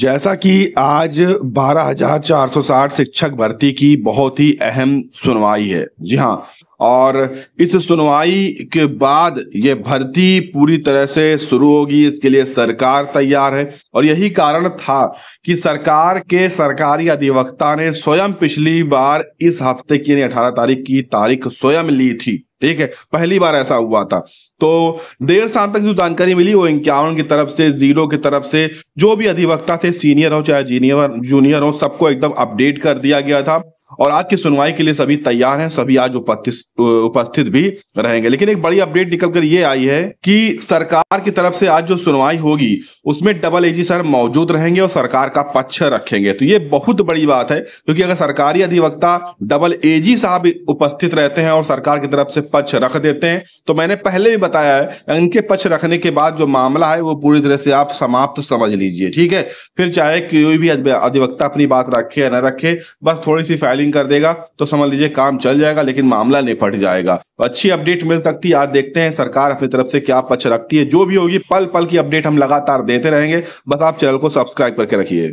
जैसा कि आज 12,460 शिक्षक भर्ती की बहुत ही अहम सुनवाई है जी हाँ और इस सुनवाई के बाद ये भर्ती पूरी तरह से शुरू होगी इसके लिए सरकार तैयार है और यही कारण था कि सरकार के सरकारी अधिवक्ता ने स्वयं पिछली बार इस हफ्ते की यानी अठारह तारीख की तारीख स्वयं ली थी ठीक है पहली बार ऐसा हुआ था तो देर शाम तक जो जानकारी मिली वो इक्यावन की तरफ से जीरो की तरफ से जो भी अधिवक्ता थे सीनियर हो चाहे जीनियर जूनियर हो सबको एकदम अपडेट कर दिया गया था और आज की सुनवाई के लिए सभी तैयार हैं सभी आज उपस्थित उपस्थित भी रहेंगे लेकिन एक बड़ी अपडेट निकलकर ये आई है कि सरकार की तरफ से आज जो सुनवाई होगी उसमें डबल एजी सर मौजूद रहेंगे और सरकार का पक्ष रखेंगे तो ये बहुत बड़ी बात है क्योंकि अगर सरकारी अधिवक्ता डबल एजी साहब उपस्थित रहते हैं और सरकार की तरफ से पक्ष रख देते हैं तो मैंने पहले भी बताया है इनके पक्ष रखने के बाद जो मामला है वो पूरी तरह से आप समाप्त समझ लीजिए ठीक है फिर चाहे कोई भी अधिवक्ता अपनी बात रखे या न रखे बस थोड़ी सी फाइलिंग शेयरिंग कर देगा तो समझ लीजिए काम चल जाएगा लेकिन मामला निपट जाएगा अच्छी अपडेट मिल सकती है आज देखते हैं सरकार अपनी तरफ से क्या पक्ष रखती है जो भी होगी पल पल की अपडेट हम लगातार देते रहेंगे बस आप चैनल को सब्सक्राइब करके रखिए